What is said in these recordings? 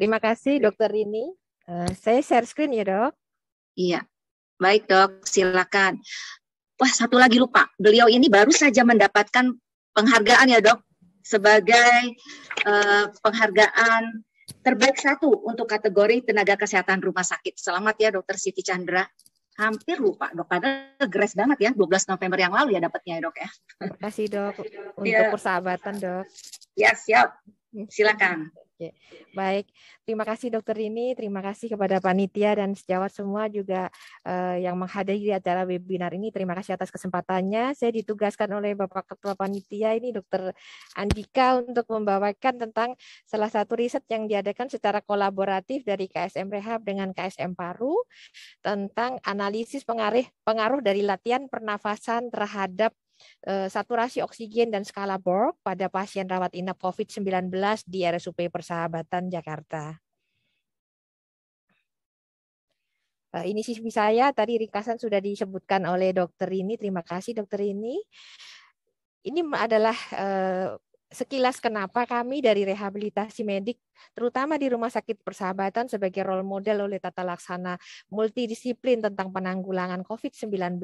Terima kasih Dokter Rini. Uh, saya share screen ya dok. Iya. Baik dok, silakan. Wah satu lagi lupa, beliau ini baru saja mendapatkan penghargaan ya dok sebagai uh, penghargaan terbaik satu untuk kategori tenaga kesehatan rumah sakit. Selamat ya dokter Siti Chandra. Hampir lupa dok, padahal grace banget ya 12 November yang lalu ya dapatnya ya dok ya. Terima kasih dok iya. untuk ya. persahabatan dok. Ya siap, hmm. silakan. Oke, baik. Terima kasih dokter ini, terima kasih kepada panitia dan sejawat semua juga eh, yang menghadiri acara webinar ini. Terima kasih atas kesempatannya. Saya ditugaskan oleh Bapak Ketua Panitia ini dokter Andika untuk membawakan tentang salah satu riset yang diadakan secara kolaboratif dari KSM Rehab dengan KSM Paru tentang analisis pengaruh pengaruh dari latihan pernafasan terhadap Eh, saturasi oksigen dan skala Borg pada pasien rawat inap COVID-19 di RSUP Persahabatan Jakarta. Eh, ini sisi saya, tadi ringkasan sudah disebutkan oleh dokter ini. Terima kasih dokter ini. Ini adalah eh, sekilas kenapa kami dari rehabilitasi medik, terutama di Rumah Sakit Persahabatan sebagai role model oleh tata laksana multidisiplin tentang penanggulangan COVID-19.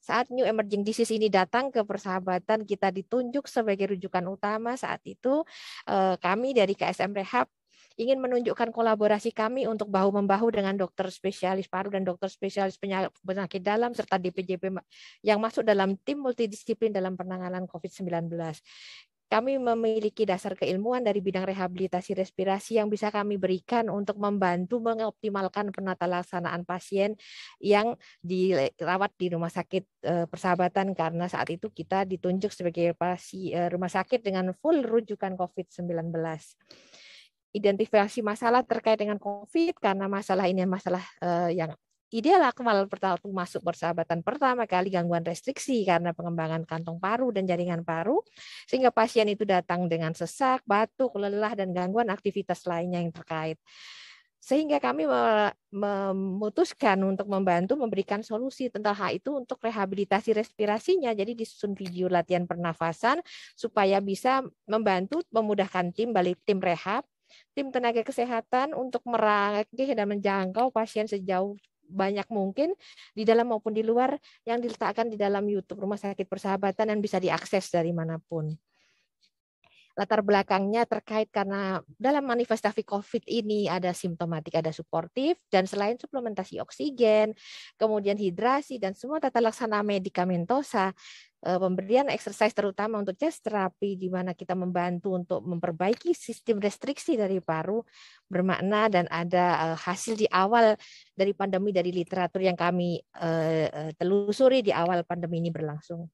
Saat New Emerging Disease ini datang ke persahabatan, kita ditunjuk sebagai rujukan utama saat itu, eh, kami dari KSM Rehab ingin menunjukkan kolaborasi kami untuk bahu membahu dengan dokter spesialis paru dan dokter spesialis penyakit dalam serta DPJP yang masuk dalam tim multidisiplin dalam penanganan COVID-19 kami memiliki dasar keilmuan dari bidang rehabilitasi respirasi yang bisa kami berikan untuk membantu mengoptimalkan penata laksanaan pasien yang dirawat di rumah sakit eh, persahabatan karena saat itu kita ditunjuk sebagai eh, rumah sakit dengan full rujukan COVID-19 identifikasi masalah terkait dengan COVID karena masalah ini masalah eh, yang Ideal Akmal Pertalpu masuk persahabatan pertama kali gangguan restriksi karena pengembangan kantong paru dan jaringan paru, sehingga pasien itu datang dengan sesak, batuk, lelah, dan gangguan aktivitas lainnya yang terkait. Sehingga kami memutuskan untuk membantu memberikan solusi tentang hal itu untuk rehabilitasi respirasinya. Jadi disusun video latihan pernafasan supaya bisa membantu memudahkan tim balik tim rehab tim tenaga kesehatan untuk merangkai dan menjangkau pasien sejauh banyak mungkin di dalam maupun di luar yang diletakkan di dalam YouTube Rumah Sakit Persahabatan dan bisa diakses dari manapun. Latar belakangnya terkait karena dalam manifestasi COVID ini ada simptomatik, ada suportif, dan selain suplementasi oksigen, kemudian hidrasi, dan semua tata laksana medikamentosa, Eh, pemberian exercise terutama untuk chest terapi di mana kita membantu untuk memperbaiki sistem restriksi dari paru bermakna dan ada eh, hasil di awal dari pandemi dari literatur yang kami eh, telusuri di awal pandemi ini berlangsung.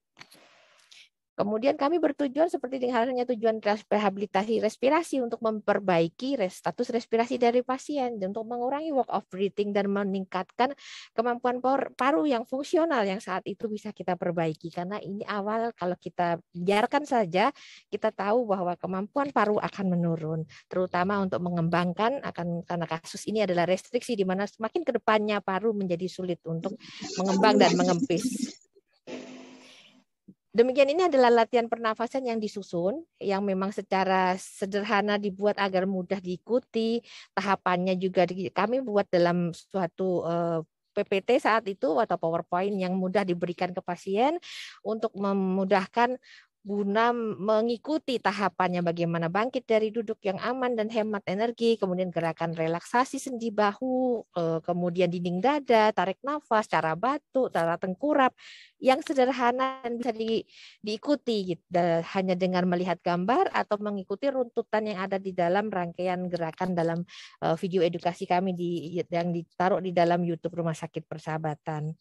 Kemudian kami bertujuan seperti dengan halnya tujuan rehabilitasi respirasi untuk memperbaiki status respirasi dari pasien dan untuk mengurangi work of breathing dan meningkatkan kemampuan paru yang fungsional yang saat itu bisa kita perbaiki karena ini awal kalau kita biarkan saja kita tahu bahwa kemampuan paru akan menurun terutama untuk mengembangkan akan karena kasus ini adalah restriksi di mana semakin kedepannya paru menjadi sulit untuk mengembang dan mengempis. Demikian ini adalah latihan pernafasan yang disusun, yang memang secara sederhana dibuat agar mudah diikuti. Tahapannya juga di, kami buat dalam suatu uh, eh, PPT saat itu atau PowerPoint yang mudah diberikan ke pasien untuk memudahkan guna mengikuti tahapannya bagaimana bangkit dari duduk yang aman dan hemat energi, kemudian gerakan relaksasi sendi bahu, eh, kemudian dinding dada, tarik nafas, cara batuk, cara tengkurap yang sederhana dan bisa di, diikuti gitu, hanya dengan melihat gambar atau mengikuti runtutan yang ada di dalam rangkaian gerakan dalam eh, video edukasi kami di, yang ditaruh di dalam YouTube Rumah Sakit Persahabatan.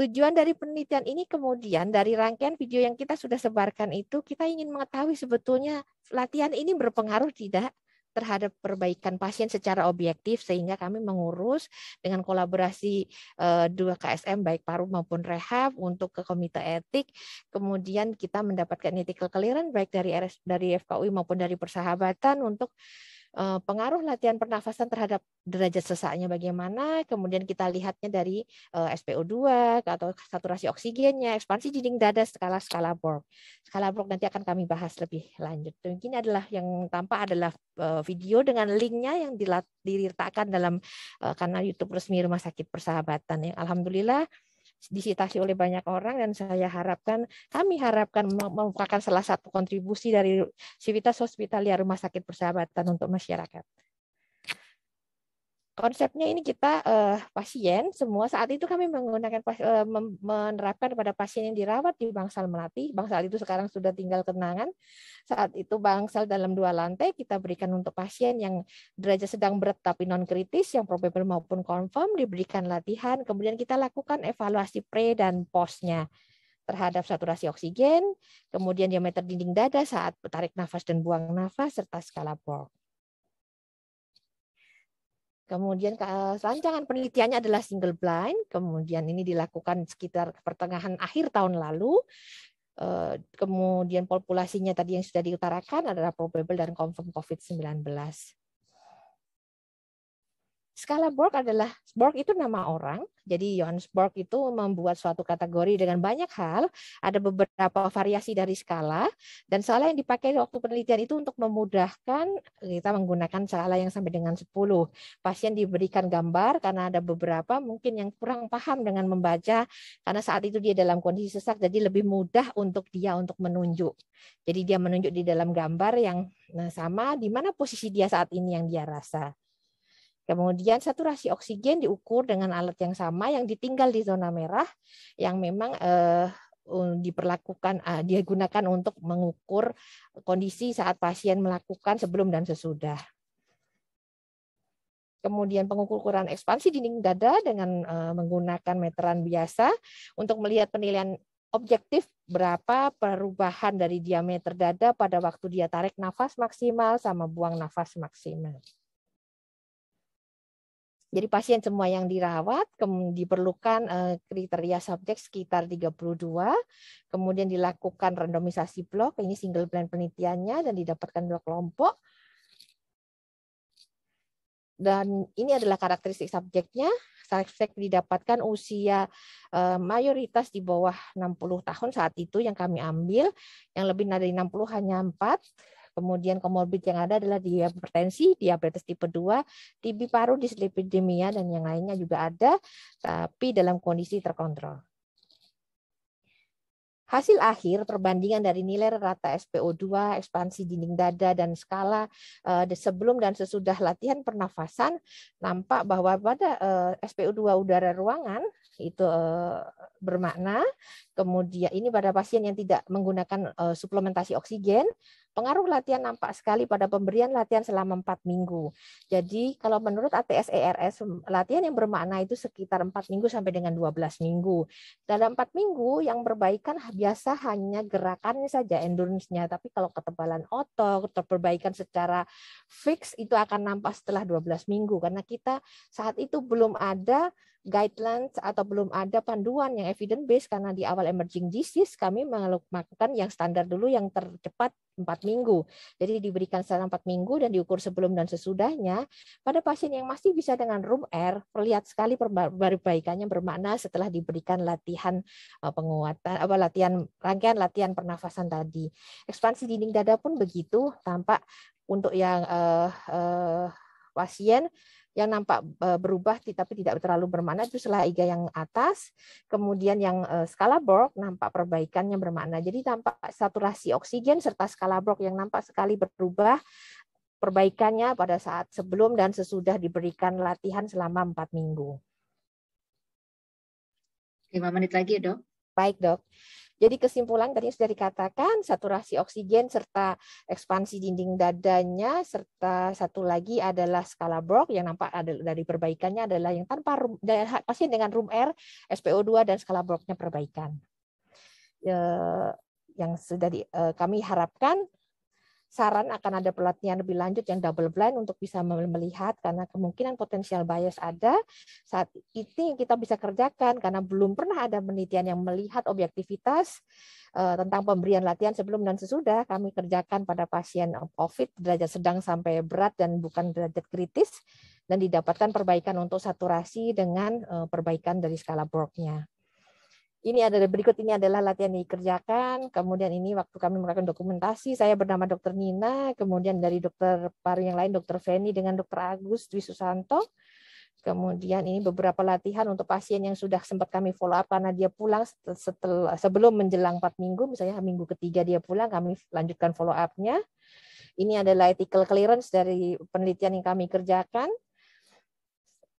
Tujuan dari penelitian ini kemudian dari rangkaian video yang kita sudah sebarkan itu kita ingin mengetahui sebetulnya latihan ini berpengaruh tidak terhadap perbaikan pasien secara objektif sehingga kami mengurus dengan kolaborasi eh, dua KSM baik paru maupun rehab untuk ke komite etik kemudian kita mendapatkan ethical clearance baik dari RS, dari FKUI maupun dari persahabatan untuk Eh, pengaruh latihan pernafasan terhadap derajat sesaknya bagaimana, kemudian kita lihatnya dari eh, SPO2 atau saturasi oksigennya, ekspansi dinding dada skala-skala Borg. Skala Borg nanti akan kami bahas lebih lanjut. Mungkin adalah yang tampak adalah eh, video dengan linknya yang diletakkan dalam kanal YouTube resmi Rumah Sakit Persahabatan. Ya, Alhamdulillah disitasi oleh banyak orang dan saya harapkan kami harapkan merupakan salah satu kontribusi dari Civitas Hospitalia Rumah Sakit Persahabatan untuk masyarakat konsepnya ini kita uh, pasien semua saat itu kami menggunakan uh, menerapkan pada pasien yang dirawat di Bangsal Melati. Bangsal itu sekarang sudah tinggal kenangan. Saat itu Bangsal dalam dua lantai kita berikan untuk pasien yang derajat sedang berat tapi non kritis, yang probable maupun confirm diberikan latihan. Kemudian kita lakukan evaluasi pre dan postnya terhadap saturasi oksigen, kemudian diameter dinding dada saat tarik nafas dan buang nafas serta skala Borg. Kemudian eh, rancangan penelitiannya adalah single blind. Kemudian ini dilakukan sekitar pertengahan akhir tahun lalu. Eh, kemudian populasinya tadi yang sudah diutarakan adalah probable dan confirm COVID-19. Skala Borg adalah Borg itu nama orang. Jadi Johannes Borg itu membuat suatu kategori dengan banyak hal. Ada beberapa variasi dari skala dan skala yang dipakai waktu penelitian itu untuk memudahkan kita menggunakan skala yang sampai dengan 10. Pasien diberikan gambar karena ada beberapa mungkin yang kurang paham dengan membaca karena saat itu dia dalam kondisi sesak jadi lebih mudah untuk dia untuk menunjuk. Jadi dia menunjuk di dalam gambar yang nah, sama di mana posisi dia saat ini yang dia rasa. Kemudian saturasi oksigen diukur dengan alat yang sama yang ditinggal di zona merah yang memang eh, diperlakukan eh, digunakan untuk mengukur kondisi saat pasien melakukan sebelum dan sesudah. Kemudian pengukuran ekspansi dinding dada dengan eh, menggunakan meteran biasa untuk melihat penilaian objektif berapa perubahan dari diameter dada pada waktu dia tarik nafas maksimal sama buang nafas maksimal. Jadi pasien semua yang dirawat diperlukan eh, kriteria subjek sekitar 32, kemudian dilakukan randomisasi blok, ini single blind penelitiannya dan didapatkan dua kelompok. Dan ini adalah karakteristik subjeknya. Subjek didapatkan usia eh, mayoritas di bawah 60 tahun saat itu yang kami ambil, yang lebih dari 60 hanya 4 Kemudian komorbid yang ada adalah di hipertensi, diabetes tipe 2, TB paru, dislipidemia, dan yang lainnya juga ada, tapi dalam kondisi terkontrol. Hasil akhir perbandingan dari nilai rata SPO2, ekspansi dinding dada, dan skala eh, sebelum dan sesudah latihan pernafasan nampak bahwa pada eh, SPO2 udara ruangan itu eh, bermakna. Kemudian ini pada pasien yang tidak menggunakan suplementasi oksigen, Pengaruh latihan nampak sekali pada pemberian latihan selama empat minggu. Jadi kalau menurut ATS ERS, latihan yang bermakna itu sekitar empat minggu sampai dengan 12 minggu. Dalam empat minggu yang perbaikan biasa hanya gerakannya saja, endurance-nya. Tapi kalau ketebalan otot, perbaikan secara fix itu akan nampak setelah 12 minggu. Karena kita saat itu belum ada guidelines atau belum ada panduan yang evidence based karena di awal emerging disease kami melakukan yang standar dulu yang tercepat 4 minggu. Jadi diberikan selama empat minggu dan diukur sebelum dan sesudahnya. Pada pasien yang masih bisa dengan room air, terlihat sekali perbaikannya bermakna setelah diberikan latihan eh, penguatan, apa latihan rangkaian latihan pernafasan tadi. Ekspansi dinding dada pun begitu, tampak untuk yang uh, uh, pasien yang nampak e, berubah tapi tidak terlalu bermakna itu setelah iga yang atas, kemudian yang e, skala Borg nampak perbaikannya bermakna. Jadi tampak saturasi oksigen serta skala Borg yang nampak sekali berubah perbaikannya pada saat sebelum dan sesudah diberikan latihan selama empat minggu. Lima menit lagi, Dok. Baik, Dok. Jadi kesimpulan tadi sudah dikatakan saturasi oksigen serta ekspansi dinding dadanya serta satu lagi adalah skala brok yang nampak ada dari perbaikannya adalah yang tanpa room, pasien dengan room air SPO2 dan skala broknya perbaikan. Ya, yang sudah di, eh, kami harapkan saran akan ada pelatihan lebih lanjut yang double blind untuk bisa melihat karena kemungkinan potensial bias ada saat itu yang kita bisa kerjakan karena belum pernah ada penelitian yang melihat objektivitas eh, tentang pemberian latihan sebelum dan sesudah kami kerjakan pada pasien eh, COVID derajat sedang sampai berat dan bukan derajat kritis dan didapatkan perbaikan untuk saturasi dengan eh, perbaikan dari skala broknya ini ada berikut ini adalah latihan yang dikerjakan. Kemudian ini waktu kami melakukan dokumentasi, saya bernama Dr. Nina, kemudian dari dokter paru yang lain Dr. Feni dengan Dr. Agus Dwi Susanto. Kemudian ini beberapa latihan untuk pasien yang sudah sempat kami follow up karena dia pulang setelah sebelum menjelang 4 minggu, misalnya minggu ketiga dia pulang, kami lanjutkan follow up-nya. Ini adalah ethical clearance dari penelitian yang kami kerjakan.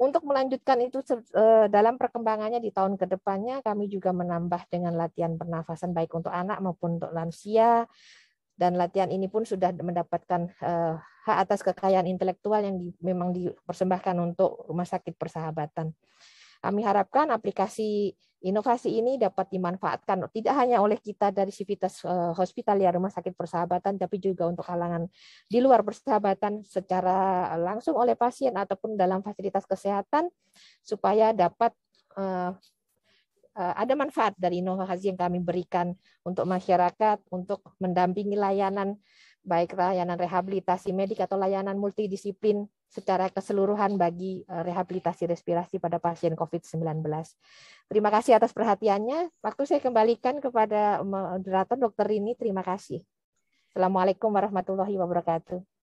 Untuk melanjutkan itu e, dalam perkembangannya di tahun kedepannya, kami juga menambah dengan latihan pernafasan baik untuk anak maupun untuk lansia. Dan latihan ini pun sudah mendapatkan e, hak atas kekayaan intelektual yang memang dipersembahkan untuk Rumah Sakit Persahabatan. Kami harapkan aplikasi Inovasi ini dapat dimanfaatkan tidak hanya oleh kita dari Civitas eh, Hospitalia ya, Rumah Sakit Persahabatan, tapi juga untuk kalangan di luar persahabatan secara langsung oleh pasien ataupun dalam fasilitas kesehatan supaya dapat eh, eh, ada manfaat dari inovasi yang kami berikan untuk masyarakat untuk mendampingi layanan baik layanan rehabilitasi medik atau layanan multidisiplin secara keseluruhan bagi eh, rehabilitasi respirasi pada pasien COVID-19. Terima kasih atas perhatiannya. Waktu saya kembalikan kepada moderator Dr. Rini. Terima kasih. Assalamualaikum warahmatullahi wabarakatuh.